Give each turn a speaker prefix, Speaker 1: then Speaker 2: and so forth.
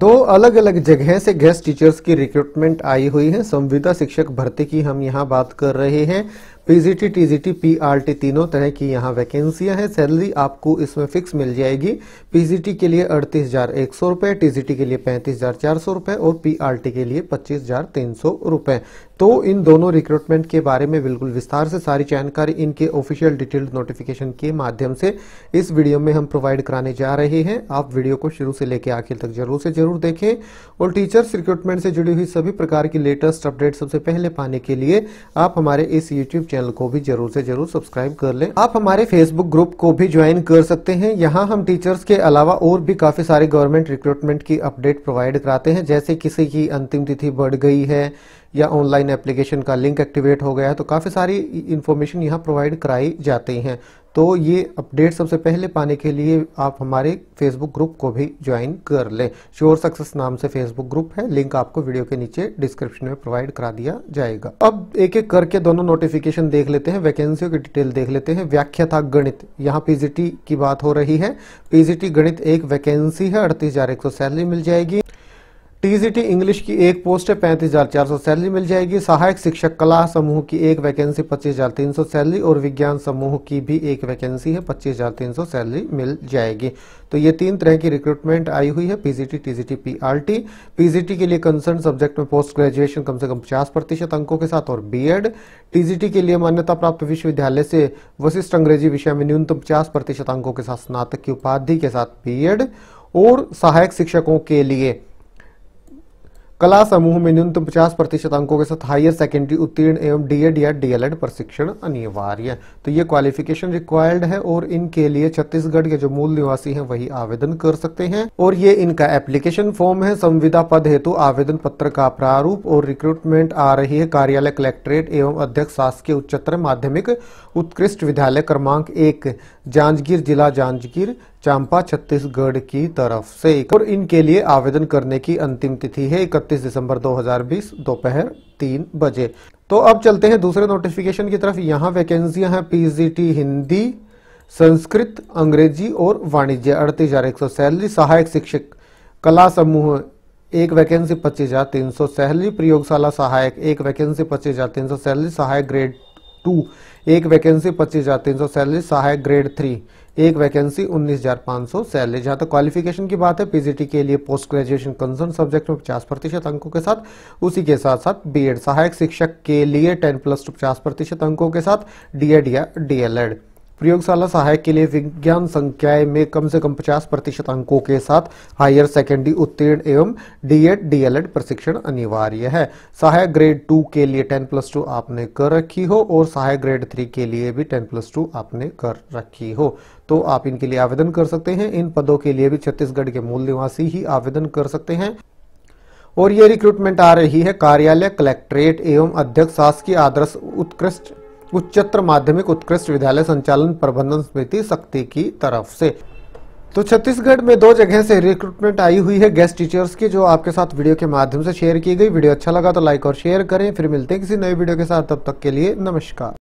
Speaker 1: दो अलग अलग जगह से गेस्ट टीचर्स की रिक्रूटमेंट आई हुई है संविदा शिक्षक भर्ती की हम यहाँ बात कर रहे हैं पीजीटी टीजीटी पीआरटी तीनों तरह की यहाँ वैकेंसियां हैं सैलरी आपको इसमें फिक्स मिल जाएगी पीजीटी के लिए अड़तीस हजार एक सौ रुपए टीजीटी के लिए पैंतीस हजार चार सौ रुपए और पीआरटी के लिए पच्चीस हजार तीन सौ रुपए तो इन दोनों रिक्रूटमेंट के बारे में बिल्कुल विस्तार से सारी जानकारी इनके ऑफिशियल डिटेल्ड नोटिफिकेशन के माध्यम से इस वीडियो में हम प्रोवाइड कराने जा रहे हैं आप वीडियो को शुरू से लेकर आखिर तक जरूर से जरूर देखें और टीचर्स रिक्रूटमेंट से जुड़ी हुई सभी प्रकार की लेटेस्ट अपडेट सबसे पहले पाने के लिए आप हमारे इस यूट्यूब चैनल को भी जरूर से जरूर सब्सक्राइब कर लें आप हमारे फेसबुक ग्रुप को भी ज्वाइन कर सकते हैं यहाँ हम टीचर्स के अलावा और भी काफी सारे गवर्नमेंट रिक्रूटमेंट की अपडेट प्रोवाइड कराते हैं जैसे किसी की अंतिम तिथि बढ़ गई है या ऑनलाइन एप्लीकेशन का लिंक एक्टिवेट हो गया है तो काफ़ी सारी इन्फॉर्मेशन यहाँ प्रोवाइड कराई जाती हैं तो ये अपडेट सबसे पहले पाने के लिए आप हमारे फेसबुक ग्रुप को भी ज्वाइन कर लें श्योर सक्सेस नाम से फेसबुक ग्रुप है लिंक आपको वीडियो के नीचे डिस्क्रिप्शन में प्रोवाइड करा दिया जाएगा अब एक एक करके दोनों नोटिफिकेशन देख लेते हैं वैकेंसियों की डिटेल देख लेते हैं था गणित यहाँ पीजीटी की बात हो रही है पीजीटी गणित एक वैकेंसी है अड़तीस हजार एक सौ सैलरी मिल जाएगी टीजीटी इंग्लिश की एक पोस्ट है पैंतीस हजार चार सौ सैलरी मिल जाएगी सहायक शिक्षक कला समूह की एक वैकेंसी पच्चीस हजार तीन सौ सैलरी और विज्ञान समूह की भी एक वैकेंसी है पच्चीस हजार तीन सौ सैलरी मिल जाएगी तो ये तीन तरह की रिक्रूटमेंट आई हुई है पीजीटी टीजीटी पीआरटी पीजीटी के लिए कंसर्न सब्जेक्ट में पोस्ट ग्रेजुएशन कम से कम पचास प्रतिशत अंकों के साथ और बीएड टीजीटी के लिए मान्यता प्राप्त विश्वविद्यालय से वशिष्ठ अंग्रेजी विषय में न्यूनतम पचास प्रतिशत अंकों के साथ स्नातक की उपाधि के साथ बीएड और सहायक शिक्षकों के लिए कला समूह में न्यूनतम 50 प्रतिशत अंकों के साथ हायर सेकेंडरी उत्तीर्ण एवं डीएड या डीएलएड प्रशिक्षण अनिवार्य तो ये क्वालिफिकेशन रिक्वायर्ड है और इनके लिए छत्तीसगढ़ के जो मूल निवासी हैं वही आवेदन कर सकते हैं और ये इनका एप्लीकेशन फॉर्म है संविदा पद हेतु आवेदन पत्र का प्रारूप और रिक्रूटमेंट आ रही है कार्यालय कलेक्ट्रेट एवं अध्यक्ष शासकीय उच्चतर माध्यमिक उत्कृष्ट विद्यालय क्रमांक एक जांजगीर जिला जांजगीर चांपा छत्तीसगढ़ की तरफ से और इनके लिए आवेदन करने की अंतिम तिथि है 31 दिसंबर 2020 दोपहर तीन बजे तो अब चलते हैं दूसरे नोटिफिकेशन की तरफ यहाँ वैकेंसियां हैं पीजीटी हिंदी संस्कृत अंग्रेजी और वाणिज्य अड़तीस हजार एक सौ सैलरी सहायक शिक्षक कला समूह एक वैकेंसी पच्चीस हजार तीन सौ सैलरी प्रयोगशाला सहायक एक वैकेंसी पच्चीस हजार तीन सौ सैलरी सहायक ग्रेड टू एक वैकेंसी पच्चीस हजार तीन सौ सैलरी सहायक ग्रेड थ्री एक वैकेंसी उन्नीस हजार पांच सौ सैलरी जहां तक क्वालिफिकेशन की बात है पीजीटी के लिए पोस्ट ग्रेजुएशन कंसर्न सब्जेक्ट में पचास प्रतिशत अंकों के साथ उसी के साथ साथ बीएड सहायक शिक्षक के लिए टेन प्लस टू पचास प्रतिशत अंकों के साथ डीएड या डीएलएड प्रयोगशाला सहायक के लिए विज्ञान संख्या में कम से कम 50 प्रतिशत अंकों के साथ हायर सेकेंडरी उत्तीर्ण एवं डीएड डीएलएड प्रशिक्षण अनिवार्य है सहायक ग्रेड टू के लिए टेन प्लस टू आपने कर रखी हो और सहायक ग्रेड थ्री के लिए भी टेन प्लस टू आपने कर रखी हो तो आप इनके लिए आवेदन कर सकते हैं इन पदों के लिए भी छत्तीसगढ़ के मूल निवासी ही आवेदन कर सकते हैं और ये रिक्रूटमेंट आ रही है कार्यालय कलेक्ट्रेट एवं अध्यक्ष शासकीय आदर्श उत्कृष्ट उच्चतर माध्यमिक उत्कृष्ट विद्यालय संचालन प्रबंधन समिति शक्ति की तरफ से तो छत्तीसगढ़ में दो जगह से रिक्रूटमेंट आई हुई है गेस्ट टीचर्स की जो आपके साथ वीडियो के माध्यम से शेयर की गई वीडियो अच्छा लगा तो लाइक और शेयर करें फिर मिलते हैं किसी नए वीडियो के साथ तब तक के लिए नमस्कार